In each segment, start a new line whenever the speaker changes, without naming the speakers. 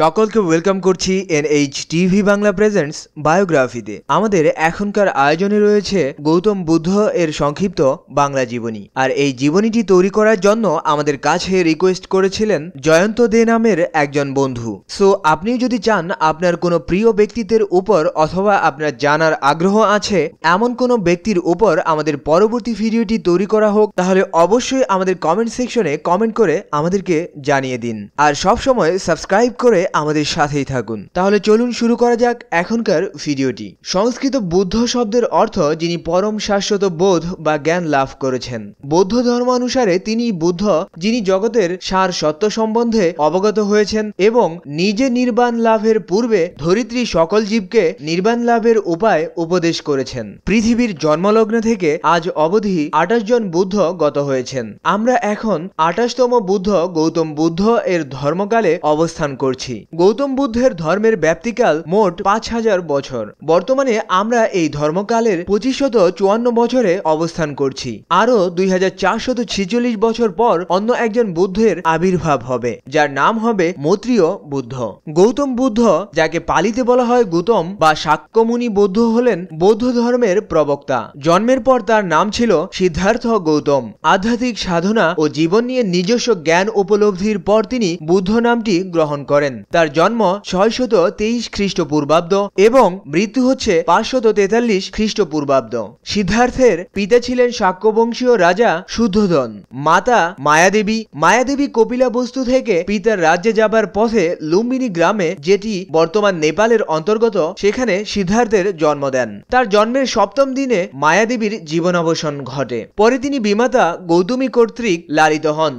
সকলকে ওয়েলকাম করছি N H TV Bangla presents বায়োগ্রাফিতে আমাদের এখনকার আয়োজনে রয়েছে গৌতম বুদ্ধ এর সংক্ষিপ্ত বাংলা জীবনী আর এই জীবনীটি তৈরি করার জন্য আমাদের কাছে রিকোয়েস্ট করেছিলেন জয়ন্ত দে নামের একজন বন্ধু সো আপনি যদি চান আপনার কোনো প্রিয় ব্যক্তিত্বের উপর অথবা আপনার জানার আগ্রহ আছে এমন কোনো ব্যক্তির উপর আমাদের পরবর্তী ভিডিওটি তৈরি করা হোক তাহলে অবশ্যই আমাদের কমেন্ট সেকশনে কমেন্ট করে আমাদেরকে জানিয়ে দিন আর সবসময় সাবস্ক্রাইব করে আমাদের সাথেই থাকুন তাহলে চলুন শুরু করা যাক এখনকার ভিডিওটি সংস্কৃত বুদ্ধ শব্দের অর্থ যিনি পরম শাশ্বত বোধ বা জ্ঞান লাভ করেছেন বৌদ্ধ ধর্ম অনুসারে তিনি বুদ্ধ যিনি জগতের সার সত্য সম্বন্ধে অবগত হয়েছেন এবং নিজে নির্বাণ লাভের পূর্বে ধরিত্রী সকল জীবকে নির্বাণ লাভের উপায় উপদেশ করেছেন পৃথিবীর জন্মলগ্ন থেকে আজ অবধি আঠাশ জন বুদ্ধ গত হয়েছেন আমরা এখন আঠাশতম বুদ্ধ গৌতম বুদ্ধ এর ধর্মকালে অবস্থান করছি গৌতম বুদ্ধের ধর্মের ব্যাপ্তিকাল মোট পাঁচ হাজার বছর বর্তমানে আমরা এই ধর্মকালের পঁচিশত চুয়ান্ন বছরে অবস্থান করছি আরও দুই হাজার চারশত ছেচল্লিশ বছর পর অন্য একজন বুদ্ধের আবির্ভাব হবে যার নাম হবে মৈত্রীয় বুদ্ধ গৌতম বুদ্ধ যাকে পালিতে বলা হয় গৌতম বা শাক্যমুনি বৌদ্ধ হলেন বৌদ্ধ ধর্মের প্রবক্তা জন্মের পর তার নাম ছিল সিদ্ধার্থ গৌতম আধ্যাত্মিক সাধনা ও জীবন নিয়ে নিজস্ব জ্ঞান উপলব্ধির পর তিনি বুদ্ধ নামটি গ্রহণ করেন তার জন্ম ছয়শত তেইশ খ্রিস্টপূর্বাব্দ এবং মৃত্যু হচ্ছে পাঁচশত তেতাল্লিশ খ্রিস্টপূর্বাব্দ সিদ্ধার্থের পিতা ছিলেন শাক্যবংশীয় রাজা শুদ্ধোধন মাতা মায়াদেবী মায়াদেবী কপিলা বস্তু থেকে পিতার রাজ্যে যাবার পথে লুম্বিনী গ্রামে যেটি বর্তমান নেপালের অন্তর্গত সেখানে সিদ্ধার্থের জন্ম দেন তার জন্মের সপ্তম দিনে মায়াদেবীর জীবনাবসান ঘটে পরে তিনি বিমাতা গৌতমী কর্তৃক লালিত হন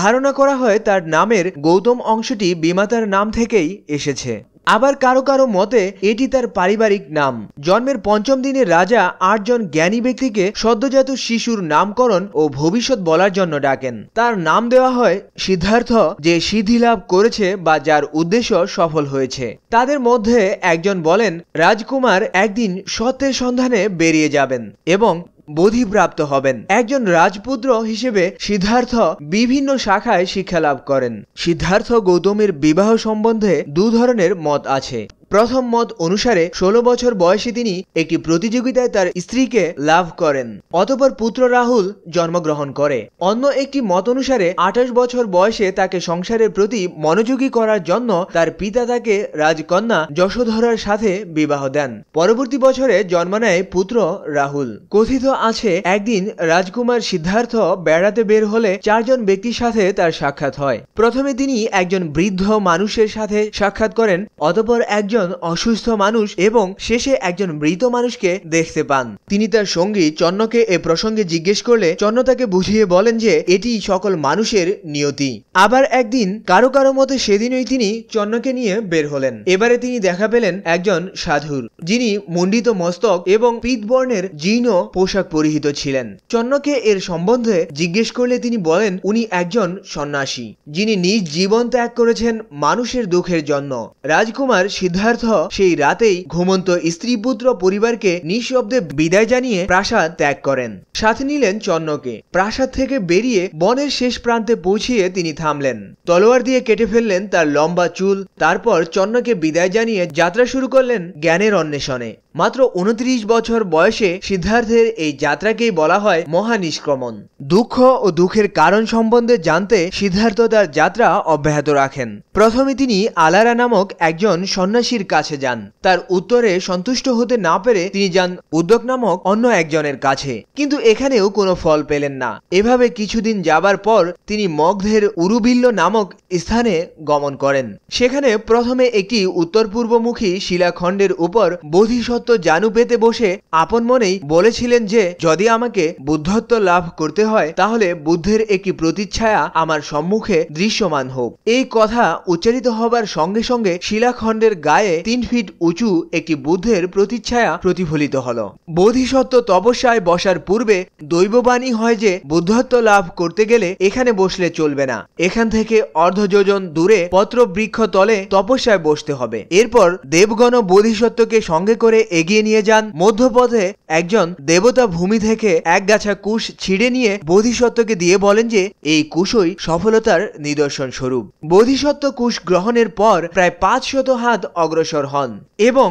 ধারণা করা হয় তার নামের গৌতম অংশটি বিমাতার নাম থেকেই এসেছে আবার কারো কারো মতে এটি তার পারিবারিক নাম জন্মের পঞ্চম দিনে রাজা আটজন জ্ঞানী ব্যক্তিকে সদ্যজাত শিশুর নামকরণ ও ভবিষ্যৎ বলার জন্য ডাকেন তার নাম দেওয়া হয় সিদ্ধার্থ যে সিদ্ধি লাভ করেছে বা যার উদ্দেশ্য সফল হয়েছে তাদের মধ্যে একজন বলেন রাজকুমার একদিন সত্যের সন্ধানে বেরিয়ে যাবেন এবং বোধিপ্রাপ্ত হবেন একজন রাজপুত্র হিসেবে সিদ্ধার্থ বিভিন্ন শাখায় শিক্ষা লাভ করেন সিদ্ধার্থ গৌতমের বিবাহ সম্বন্ধে দু ধরনের মত আছে প্রথম মত অনুসারে ষোলো বছর বয়সে তিনি একটি প্রতিযোগিতায় তার স্ত্রীকে লাভ করেন অতপর পুত্র রাহুল জন্মগ্রহণ করে অন্য একটি মত অনুসারে আঠাশ বছর বয়সে তাকে সংসারের প্রতি মনোযোগী করার জন্য তার পিতা তাকে রাজকন্যা যশোধরার সাথে বিবাহ দেন পরবর্তী বছরে জন্ম নেয় পুত্র রাহুল কথিত আছে একদিন রাজকুমার সিদ্ধার্থ বেড়াতে বের হলে চারজন ব্যক্তির সাথে তার সাক্ষাৎ হয় প্রথমে তিনি একজন বৃদ্ধ মানুষের সাথে সাক্ষাৎ করেন অতপর একজন একজন অসুস্থ মানুষ এবং শেষে একজন মৃত মানুষকে দেখতে পান তিনি তার সঙ্গী চন্নকে এ প্রসঙ্গে জিজ্ঞেস করলে চন্ন তাকে বুঝিয়ে বলেন যে এটি সকল মানুষের নিয়তি আবার একদিন কারো কারো মতে সেদিনই তিনি চন্নকে নিয়ে বের হলেন এবারে তিনি দেখা পেলেন একজন সাধুর যিনি মুন্ডিত মস্তক এবং পিতবর্ণের জীর্ণ পোশাক পরিহিত ছিলেন চন্নকে এর সম্বন্ধে জিজ্ঞেস করলে তিনি বলেন উনি একজন সন্ন্যাসী যিনি নিজ জীবন ত্যাগ করেছেন মানুষের দুঃখের জন্য রাজকুমার সিদ্ধার্থ সিদ্ধার্থ সেই রাতেই ঘুমন্ত স্ত্রী পুত্র পরিবারকে নিঃশব্দে বিদায় জানিয়ে প্রাসাদ ত্যাগ করেন সাথে নিলেন চন্নকে প্রাসাদ থেকে বেরিয়ে বনের শেষ প্রান্তে পৌঁছিয়ে তিনি থামলেন তলোয়ার দিয়ে কেটে ফেললেন তার লম্বা চুল তারপর চন্নকে বিদায় জানিয়ে যাত্রা শুরু করলেন জ্ঞানের অন্বেষণে মাত্র উনত্রিশ বছর বয়সে সিদ্ধার্থের এই যাত্রাকেই বলা হয় মহানিষ্ক্রমণ দুঃখ ও দুঃখের কারণ সম্বন্ধে জানতে সিদ্ধার্থ তার যাত্রা অব্যাহত রাখেন প্রথমে তিনি আলারা নামক একজন সন্ন্যাসী ঋষির কাছে যান তার উত্তরে সন্তুষ্ট হতে না পেরে তিনি যান উদ্যোগ নামক অন্য একজনের কাছে কিন্তু এখানেও কোনো ফল পেলেন না এভাবে কিছুদিন যাবার পর তিনি মগধের উরুভিল্ল নামক স্থানে গমন করেন সেখানে প্রথমে একটি উত্তর পূর্বমুখী শিলাখণ্ডের উপর বোধিসত্ত্ব জানু পেতে বসে আপন মনেই বলেছিলেন যে যদি আমাকে বুদ্ধত্ব লাভ করতে হয় তাহলে বুদ্ধের একটি প্রতিচ্ছায়া আমার সম্মুখে দৃশ্যমান হোক এই কথা উচ্চারিত হবার সঙ্গে সঙ্গে শিলাখণ্ডের গায়ে গায়ে তিন ফিট উঁচু একটি বুদ্ধের প্রতিচ্ছায়া প্রতিফলিত হল বোধিসত্ত্ব তপস্যায় বসার পূর্বে দৈববাণী হয় যে বুদ্ধত্ব লাভ করতে গেলে এখানে বসলে চলবে না এখান থেকে অর্ধযোজন দূরে পত্রবৃক্ষ তলে তপস্যায় বসতে হবে এরপর দেবগণ বোধিসত্ত্বকে সঙ্গে করে এগিয়ে নিয়ে যান মধ্যপথে একজন দেবতা ভূমি থেকে এক গাছা কুশ ছিঁড়ে নিয়ে বোধিসত্ত্বকে দিয়ে বলেন যে এই কুশই সফলতার নিদর্শন স্বরূপ বোধিসত্ত্ব কুশ গ্রহণের পর প্রায় পাঁচ শত হাত অগ্র অগ্রসর হন এবং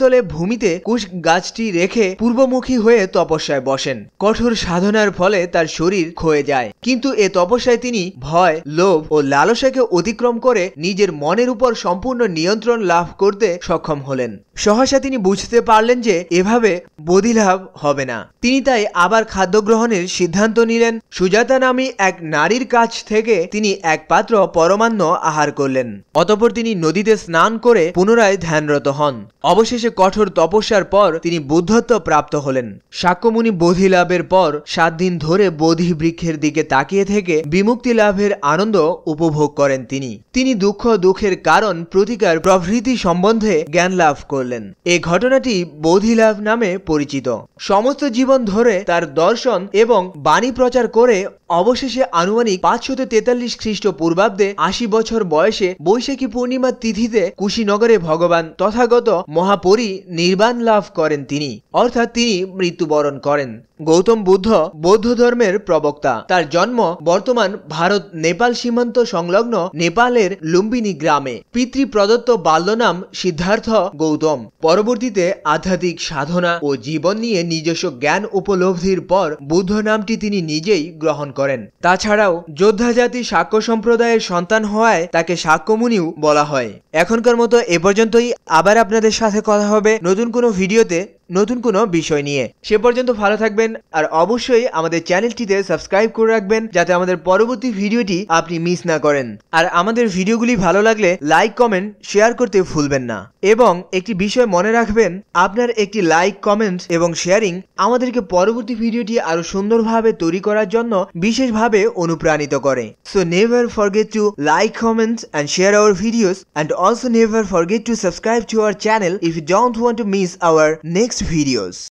তলে ভূমিতে কুশ গাছটি রেখে পূর্বমুখী হয়ে তপস্যায় বসেন কঠোর সাধনার ফলে তার শরীর ক্ষয়ে যায় কিন্তু এ তপস্যায় তিনি ভয় লোভ ও লালসাকে অতিক্রম করে নিজের মনের উপর সম্পূর্ণ নিয়ন্ত্রণ লাভ করতে সক্ষম হলেন সহসা তিনি বুঝতে পারলেন যে এভাবে বদিলাভ হবে না তিনি তাই আবার খাদ্য গ্রহণের সিদ্ধান্ত নিলেন সুজাতা নামী এক নারীর কাছ থেকে তিনি এক পাত্র পরমান্ন আহার করলেন অতপর তিনি নদীতে স্নান করে পুনরায় ধ্যানরত হন অবশেষে কঠোর তপস্যার পর তিনি বুদ্ধত্ব প্রাপ্ত হলেন শাক্যমুনি বোধি লাভের পর সাত দিন ধরে বোধি বৃক্ষের দিকে তাকিয়ে থেকে বিমুক্তি লাভের আনন্দ উপভোগ করেন তিনি তিনি দুঃখ দুঃখের কারণ প্রতিকার প্রভৃতি সম্বন্ধে জ্ঞান লাভ করলেন এ ঘটনাটি বোধি লাভ নামে পরিচিত সমস্ত জীবন ধরে তার দর্শন এবং বাণী প্রচার করে অবশেষে আনুমানিক পাঁচশত তেতাল্লিশ খ্রিস্ট পূর্বাব্দে আশি বছর বয়সে বৈশাখী পূর্ণিমা তিথিতে কুশীনগর নগরে ভগবান তথাগত মহাপরি নির্বাণ লাভ করেন তিনি অর্থাৎ তিনি মৃত্যুবরণ করেন গৌতম বুদ্ধ বৌদ্ধ ধর্মের প্রবক্তা তার জন্ম বর্তমান ভারত নেপাল সীমান্ত সংলগ্ন নেপালের লুম্বিনী গ্রামে পিতৃ প্রদত্ত বাল্যনাম সিদ্ধার্থ গৌতম পরবর্তীতে আধ্যাত্মিক সাধনা ও জীবন নিয়ে নিজস্ব জ্ঞান উপলব্ধির পর বুদ্ধ নামটি তিনি নিজেই গ্রহণ করেন তাছাড়াও যোদ্ধা জাতি সাক্ষ্য সম্প্রদায়ের সন্তান হওয়ায় তাকে শাক্যমুনিও বলা হয় এখনকার মতো এ পর্যন্তই আবার আপনাদের সাথে কথা হবে নতুন কোনো ভিডিওতে নতুন কোনো বিষয় নিয়ে সে পর্যন্ত ভালো থাকবেন আর অবশ্যই আমাদের চ্যানেলটিতে সাবস্ক্রাইব করে রাখবেন যাতে আমাদের পরবর্তী ভিডিওটি আপনি মিস না করেন আর আমাদের ভিডিওগুলি ভালো লাগলে লাইক কমেন্ট শেয়ার করতে ভুলবেন না এবং একটি বিষয় মনে রাখবেন আপনার একটি লাইক কমেন্ট এবং শেয়ারিং আমাদেরকে পরবর্তী ভিডিওটি আরও সুন্দরভাবে তৈরি করার জন্য বিশেষভাবে অনুপ্রাণিত করে so never forget to like comments and share our videos and also never forget to subscribe to our channel if you don't want to miss our next next videos.